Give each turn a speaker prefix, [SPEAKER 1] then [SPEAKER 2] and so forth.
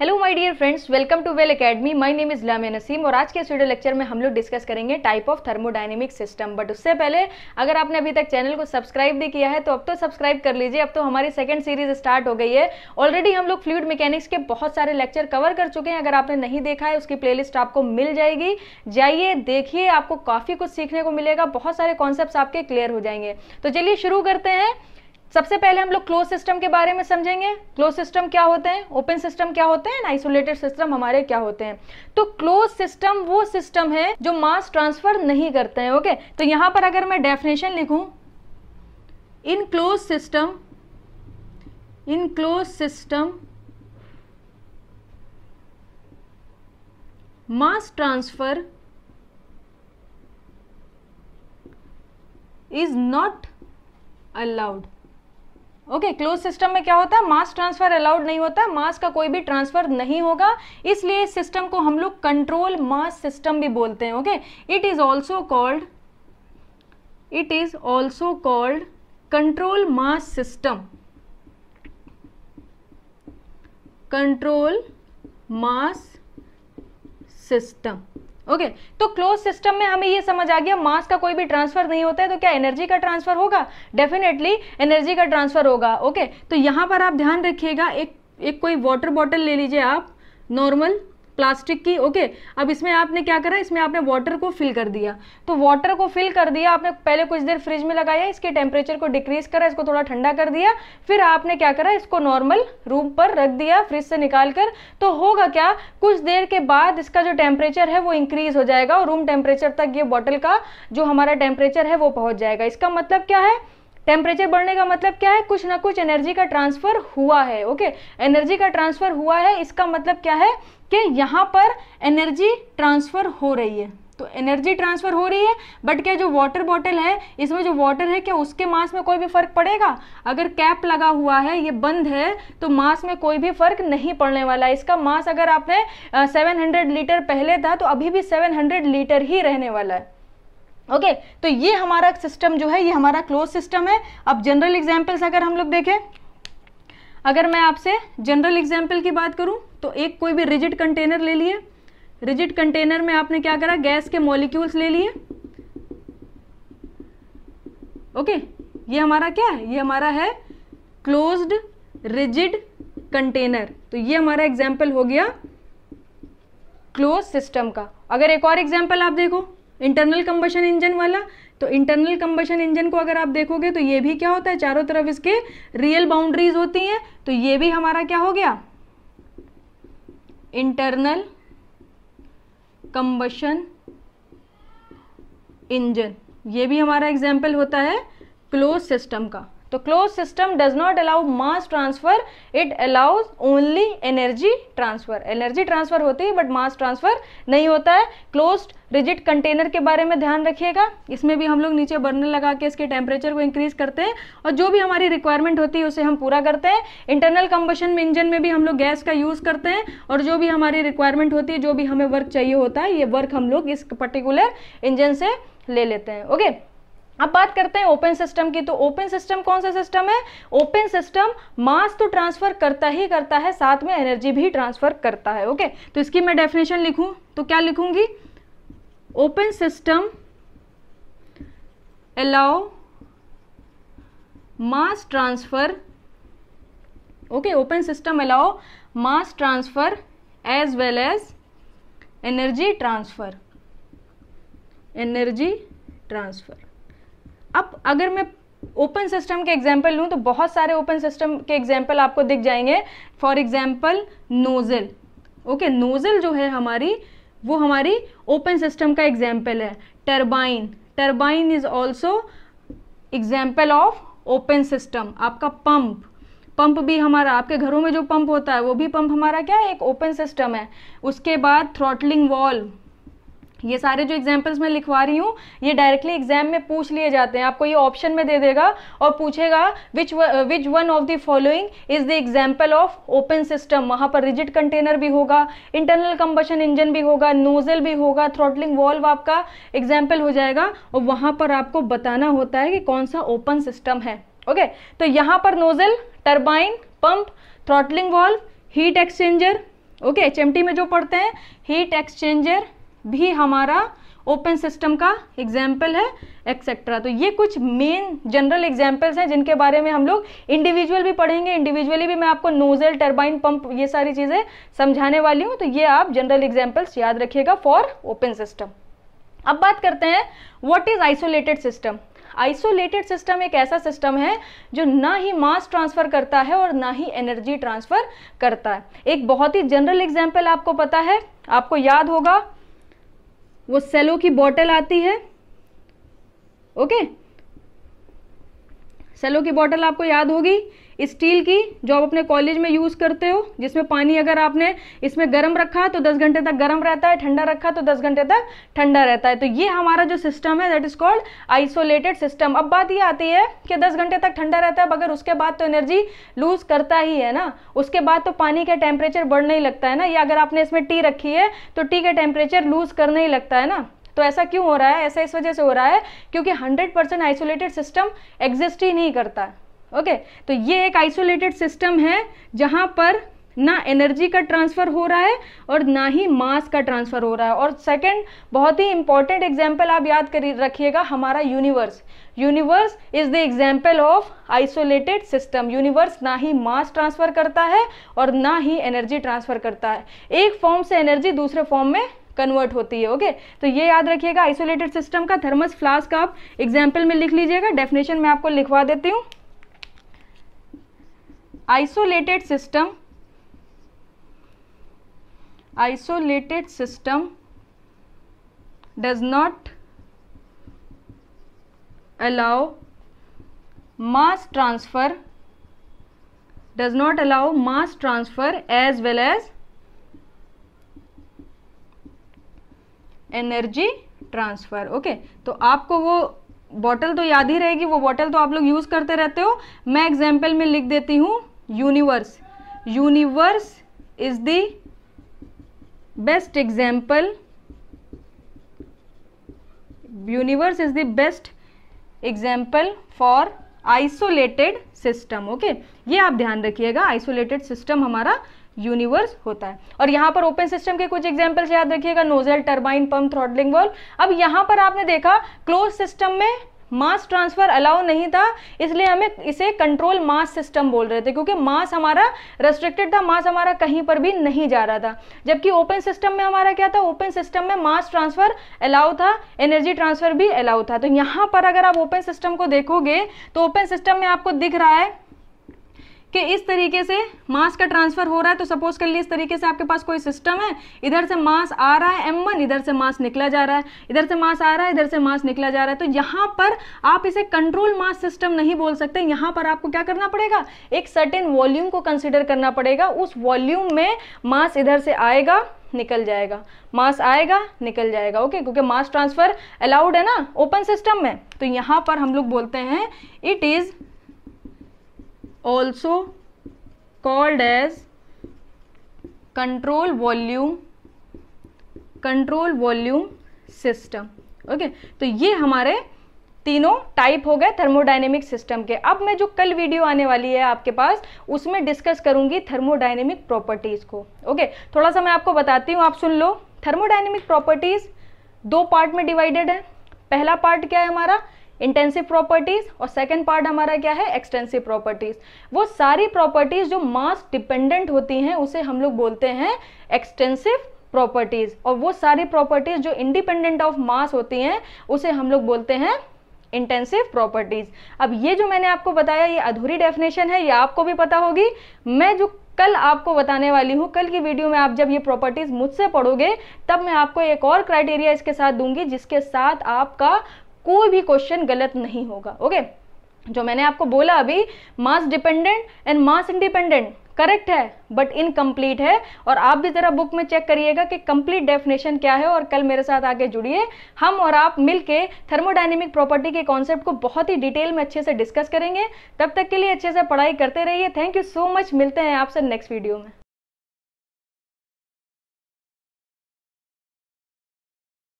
[SPEAKER 1] Hello my dear friends welcome to well academy my name is Lamia Naseem और आज के इस वीडियो लेक्चर में हम लोग डिस्कस करेंगे type of thermodynamic system but उससे पहले अगर आपने अभी तक चैनल को सब्सक्राइब नहीं किया है तो अब तो सब्सक्राइब कर लीजिए अब तो हमारी सेकंड सीरीज स्टार्ट हो गई है ऑलरेडी हम लोग फ्लूड मैकेनिक्स के बहुत सारे लेक्चर कवर कर चुके हैं अगर आपने नहीं देखा है उसकी प्ले आपको मिल जाएगी जाइए देखिए आपको काफ़ी कुछ सीखने को मिलेगा बहुत सारे कॉन्सेप्ट आपके क्लियर हो जाएंगे तो चलिए शुरू करते हैं सबसे पहले हम लोग क्लोज सिस्टम के बारे में समझेंगे क्लोज सिस्टम क्या होते हैं ओपन सिस्टम क्या होते हैं आइसोलेटेड सिस्टम हमारे क्या होते हैं तो क्लोज सिस्टम वो सिस्टम है जो मास ट्रांसफर नहीं करते हैं ओके तो यहां पर अगर मैं डेफिनेशन लिखू in close system in close system mass transfer is not allowed okay close system में क्या होता है मास ट्रांसफर अलाउड नहीं होता मास का कोई भी ट्रांसफर नहीं होगा इसलिए सिस्टम को हम लोग कंट्रोल मास सिस्टम भी बोलते हैं okay it is also called it is also called control mass system control mass system okay okay, तो क्लोज सिस्टम में हमें ये समझ आ गया मास का कोई भी ट्रांसफर नहीं होता है तो क्या एनर्जी का ट्रांसफर होगा डेफिनेटली एनर्जी का ट्रांसफर होगा ओके okay, तो यहां पर आप ध्यान रखिएगा एक एक कोई वाटर बॉटल ले लीजिए आप नॉर्मल प्लास्टिक की ओके okay? अब इसमें आपने क्या करा इसमें आपने वाटर को फिल कर दिया तो वाटर को फिल कर दिया आपने पहले कुछ देर फ्रिज में लगाया इसके टेम्परेचर को डिक्रीज करा इसको थोड़ा ठंडा कर दिया फिर आपने क्या करा इसको नॉर्मल रूम पर रख दिया फ्रिज से निकाल कर तो होगा क्या कुछ देर के बाद इसका जो टेम्परेचर है वो इंक्रीज हो जाएगा और रूम टेम्परेचर तक ये बॉटल का जो हमारा टेम्परेचर है वो पहुंच जाएगा इसका मतलब क्या है टेम्परेचर बढ़ने का मतलब क्या है कुछ ना कुछ एनर्जी का ट्रांसफर हुआ है ओके एनर्जी का ट्रांसफर हुआ है इसका मतलब क्या है कि यहाँ पर एनर्जी ट्रांसफ़र हो रही है तो एनर्जी ट्रांसफ़र हो रही है बट क्या जो वाटर बॉटल है इसमें जो वाटर है क्या उसके मास में कोई भी फ़र्क पड़ेगा अगर कैप लगा हुआ है ये बंद है तो मास में कोई भी फ़र्क नहीं पड़ने वाला इसका मास अगर आपने सेवन हंड्रेड लीटर पहले था तो अभी भी सेवन हंड्रेड लीटर ही रहने वाला है ओके okay, तो ये हमारा सिस्टम जो है ये हमारा क्लोज सिस्टम है अब जनरल एग्जाम्पल्स अगर हम लोग देखें अगर मैं आपसे जनरल एग्जाम्पल की बात करूँ तो एक कोई भी रिजिड कंटेनर ले लिए रिजिड कंटेनर में आपने क्या करा गैस के मॉलिक्यूल्स ले लिए ओके ये हमारा क्या है ये हमारा है क्लोज्ड रिजिड कंटेनर तो ये हमारा एग्जाम्पल हो गया क्लोज सिस्टम का अगर एक और एग्जाम्पल आप देखो इंटरनल कंबशन इंजन वाला तो इंटरनल कंबशन इंजन को अगर आप देखोगे तो ये भी क्या होता है चारों तरफ इसके रियल बाउंड्रीज होती हैं तो ये भी हमारा क्या हो गया इंटरनल कंबशन इंजन ये भी हमारा एग्जाम्पल होता है क्लोज सिस्टम का तो close system does not allow mass transfer it allows only energy transfer energy transfer होती है बट मास ट्रांसफर नहीं होता है क्लोज रिजिट कंटेनर के बारे में ध्यान रखिएगा इसमें भी हम लोग नीचे बर्नर लगा के इसके टेम्परेचर को इंक्रीज करते हैं और जो भी हमारी रिक्वायरमेंट होती है उसे हम पूरा करते हैं इंटरनल कंबशन इंजन में भी हम लोग गैस का यूज़ करते हैं और जो भी हमारी रिक्वायरमेंट होती है जो भी हमें वर्क चाहिए होता है ये वर्क हम लोग इस पर्टिकुलर इंजन से ले लेते हैं ओके okay? करते हैं ओपन सिस्टम की तो ओपन सिस्टम कौन सा सिस्टम है ओपन सिस्टम मास तो ट्रांसफर करता ही करता है साथ में एनर्जी भी ट्रांसफर करता है ओके तो इसकी मैं डेफिनेशन लिखूं तो क्या लिखूंगी open system allow mass transfer okay open system allow mass transfer as well as energy transfer energy transfer अब अगर मैं ओपन सिस्टम के एग्जाम्पल लूँ तो बहुत सारे ओपन सिस्टम के एग्जाम्पल आपको दिख जाएंगे for example nozzle okay nozzle जो है हमारी वो हमारी ओपन सिस्टम का एग्जाम्पल है turbine turbine is also example of open system आपका पंप पंप भी हमारा आपके घरों में जो पंप होता है वो भी पंप हमारा क्या है एक ओपन सिस्टम है उसके बाद थ्रॉटलिंग वॉल्व ये सारे जो एग्जाम्पल्स मैं लिखवा रही हूँ ये डायरेक्टली एग्जाम में पूछ लिए जाते हैं आपको ये ऑप्शन में दे देगा और पूछेगा which which one of the following is the example of open system वहाँ पर रिजिड कंटेनर भी होगा इंटरनल कंबशन इंजन भी होगा नोजल भी होगा थ्रोटलिंग वॉल्व आपका एग्जाम्पल हो जाएगा और वहाँ पर आपको बताना होता है कि कौन सा ओपन सिस्टम है ओके तो यहाँ पर nozzle turbine pump throttling valve heat exchanger okay okay, H में जो पढ़ते हैं हीट एक्सचेंजर भी हमारा ओपन सिस्टम का एग्जाम्पल है एक्सेट्रा तो ये कुछ मेन जनरल एग्जाम्पल्स हैं जिनके बारे में हम लोग इंडिविजुअल भी पढ़ेंगे इंडिविजुअली भी मैं आपको नोजल टर्बाइन पंप ये सारी चीज़ें समझाने वाली हूँ तो ये आप जनरल एग्जाम्पल्स याद रखिएगा फॉर ओपन सिस्टम अब बात करते हैं what is isolated system isolated system एक ऐसा सिस्टम है जो ना ही मास ट्रांसफर करता है और ना ही एनर्जी ट्रांसफर करता है एक बहुत ही जनरल एग्जाम्पल आपको पता है आपको याद होगा वो सेलो की बॉटल आती है ओके सेलो की बॉटल आपको याद होगी स्टील की जो आप अपने कॉलेज में यूज़ करते हो जिसमें पानी अगर आपने इसमें गर्म रखा तो 10 घंटे तक गर्म रहता है ठंडा रखा तो 10 घंटे तक ठंडा रहता है तो ये हमारा जो सिस्टम है that is called isolated system अब बात ये आती है कि 10 घंटे तक ठंडा रहता है मगर उसके बाद तो एनर्जी लूज करता ही है ना उसके बाद तो पानी का टेम्परेचर बढ़ने ही लगता है ना या अगर आपने इसमें टी रखी है तो टी का टेम्परेचर लूज करने ही लगता है ना तो ऐसा क्यों हो रहा है ऐसा इस वजह से हो रहा है क्योंकि 100% आइसोलेटेड सिस्टम एग्जिस्ट ही नहीं करता ओके तो ये एक आइसोलेटेड सिस्टम है जहाँ पर ना एनर्जी का ट्रांसफ़र हो रहा है और ना ही मास का ट्रांसफ़र हो रहा है और सेकंड बहुत ही इंपॉर्टेंट एग्जांपल आप याद कर रखिएगा हमारा universe universe is the example of isolated system universe ना ही मास ट्रांसफ़र करता है और ना ही एनर्जी ट्रांसफ़र करता है एक फॉर्म से एनर्जी दूसरे फॉर्म में कन्वर्ट होती है ओके okay? तो ये याद रखिएगा आइसोलेटेड सिस्टम का थर्मस फ्लास्क आप एग्जाम्पल में लिख लीजिएगा डेफिनेशन में आपको लिखवा देती हूँ isolated system isolated system does not allow mass transfer does not allow mass transfer as well as energy transfer okay तो आपको वो बॉटल तो याद ही रहेगी वो बॉटल तो आप लोग यूज करते रहते हो मैं एग्जाम्पल में लिख देती हूं universe universe is the best example universe is the best example for isolated system okay ये आप ध्यान रखिएगा आइसोलेटेड सिस्टम हमारा यूनिवर्स होता है और यहां पर ओपन सिस्टम के कुछ एग्जाम्पल्स याद रखिएगा nozzle turbine pump throttling valve अब यहां पर आपने देखा क्लोज सिस्टम में मास ट्रांसफर अलाउ नहीं था इसलिए हमें इसे कंट्रोल मास सिस्टम बोल रहे थे क्योंकि मास हमारा रेस्ट्रिक्टेड था मास हमारा कहीं पर भी नहीं जा रहा था जबकि ओपन सिस्टम में हमारा क्या था ओपन सिस्टम में मास ट्रांसफर अलाउ था एनर्जी ट्रांसफर भी अलाउ था तो यहाँ पर अगर आप ओपन सिस्टम को देखोगे तो ओपन सिस्टम में आपको दिख रहा है कि इस तरीके से मास का ट्रांसफर हो रहा है तो सपोज कर लिए इस तरीके से आपके पास कोई सिस्टम है इधर से मास आ रहा है एम इधर से मास निकला जा रहा है इधर से मास आ रहा है इधर से मास निकला जा रहा है तो यहाँ पर आप इसे कंट्रोल मास सिस्टम नहीं बोल सकते यहाँ पर आपको क्या करना पड़ेगा एक सर्टेन वॉल्यूम को कंसिडर करना पड़ेगा उस वॉल्यूम में मास इधर से आएगा निकल जाएगा मास आएगा निकल जाएगा ओके क्योंकि मास ट्रांसफर अलाउड है ना ओपन सिस्टम में तो यहां पर हम लोग बोलते हैं it is also called as control volume control volume system okay तो ये हमारे तीनों टाइप हो गए थर्मोडाइनेमिक सिस्टम के अब मैं जो कल वीडियो आने वाली है आपके पास उसमें डिस्कस करूंगी थर्मोडाइनेमिक प्रॉपर्टीज को ओके थोड़ा सा मैं आपको बताती हूँ आप सुन लो थर्मोडाइनेमिक प्रॉपर्टीज दो पार्ट में डिवाइडेड है पहला पार्ट क्या है हमारा इंटेंसिव प्रॉपर्टीज और सेकेंड पार्ट हमारा क्या है एक्सटेंसिव प्रॉपर्टीज वो सारी प्रॉपर्टीज जो मास डिपेंडेंट होती हैं उसे हम लोग बोलते हैं एक्सटेंसिव प्रॉपर्टीज और वो सारी प्रॉपर्टीज जो इंडिपेंडेंट ऑफ मास होती हैं उसे हम लोग बोलते हैं इंटेंसिव प्रॉपर्टीज अब ये जो मैंने आपको बताया ये अधूरी डेफिनेशन है ये आपको भी पता होगी मैं जो कल आपको बताने वाली हूँ कल की वीडियो में आप जब ये प्रॉपर्टीज मुझसे पढ़ोगे तब मैं आपको एक और क्राइटेरिया इसके साथ दूंगी जिसके साथ आपका कोई भी क्वेश्चन गलत नहीं होगा ओके जो मैंने आपको बोला अभी mass dependent and mass independent correct है बट इनकम्प्लीट है और आप भी ज़रा बुक में चेक करिएगा कि कंप्लीट डेफिनेशन क्या है और कल मेरे साथ आगे जुड़िए हम और आप मिलके थर्मोडाइनेमिक प्रॉपर्टी के कॉन्सेप्ट को बहुत ही डिटेल में अच्छे से डिस्कस करेंगे तब तक के लिए अच्छे से पढ़ाई करते रहिए थैंक यू सो मच मिलते हैं आपसे नेक्स्ट वीडियो में